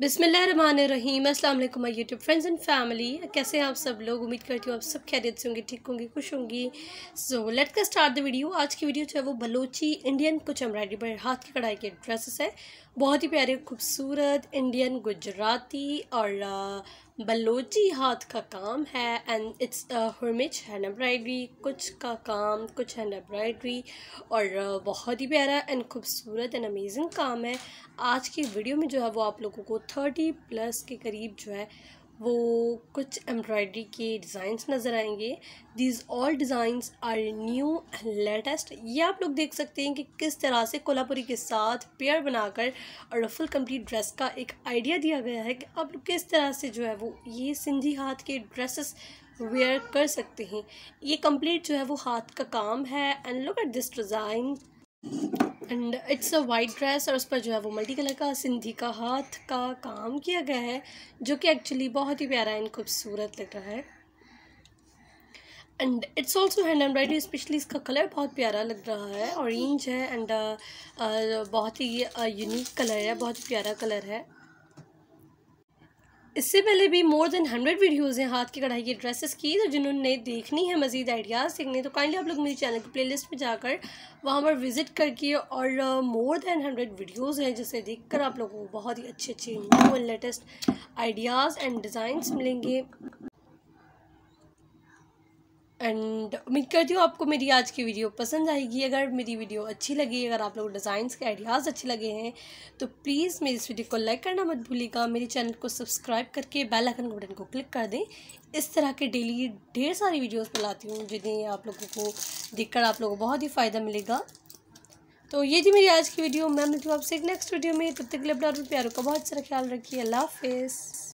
बिसमीम अस्सलाम वालेकुम my YouTube friends and family कैसे हैं आप सब लोग उम्मीद करती हूँ आप सब खैरियत से होंगे ठीक होंगे खुश होंगी सो लेट का स्टार्ट द वीडियो आज की वीडियो जो है वो बलोची इंडियन कुछ एम्ब्रॉयडरी पर हाथ की कढ़ाई के ड्रेसेस है बहुत ही प्यारे खूबसूरत इंडियन गुजराती और बलोची हाथ का काम है एंड इट्स हर्मिच हैंड एम्ब्रायड्री कुछ का काम कुछ हैंड एम्ब्रायड्री और बहुत ही प्यारा एंड खूबसूरत एंड अमेजिंग काम है आज की वीडियो में जो है वो आप लोगों को थर्टी प्लस के करीब जो है वो कुछ एम्ब्रॉयडरी के डिज़ाइंस नज़र आएंगे these all designs are new latest ये आप लोग देख सकते हैं कि किस तरह से कोल्हापुरी के साथ पेयर बनाकर और फुल कंप्लीट ड्रेस का एक आइडिया दिया गया है कि आप लोग किस तरह से जो है वो ये सिंधी हाथ के ड्रेसेस वेयर कर सकते हैं ये कंप्लीट जो है वो हाथ का काम है and look at this design and it's a white dress और उस पर जो है वो मल्टी कलर का सिंधी का हाथ का काम किया गया है जो कि एक्चुअली बहुत ही प्यारा एंड खूबसूरत लग रहा है and it's also hand embroidery specially इसका कलर बहुत प्यारा लग रहा है ऑरेंज है एंड uh, uh, बहुत ही यूनिक uh, कलर है बहुत ही प्यारा कलर है इससे पहले भी मोर देन हंड्रेड वीडियोज़ हैं हाथ की कढ़ाई की ड्रेसेस की तो जिन्होंने देखनी है मज़ीद आइडियाज़ देखने तो काइंडली आप लोग मेरे चैनल की प्लेलिस्ट में जाकर वहाँ पर विज़िट करके और मोर देन हंड्रेड वीडियोज़ हैं जिसे देखकर आप लोगों को बहुत ही अच्छे अच्छे new and latest ideas and designs मिलेंगे एंड उम्मीद करती हूँ आपको मेरी आज की वीडियो पसंद आएगी अगर मेरी वीडियो अच्छी लगी अगर आप लोग डिज़ाइंस के आइडियाज़ अच्छे लगे हैं तो प्लीज़ मेरी इस वीडियो को लाइक करना मत भूलिएगा मेरे चैनल को सब्सक्राइब करके बेल आइकन बटन को क्लिक कर दें इस तरह के डेली ढेर सारी वीडियोस लाती हूँ जिन्हें आप लोगों को देखकर आप लोगों को बहुत ही फ़ायदा मिलेगा तो ये थी मेरी आज की वीडियो मैं मिलती हूँ आपसे एक नेक्स्ट वीडियो में तब तक के लिए अपना प्यारों का बहुत सारा ख्याल रखिए अल्लाह हाफिज़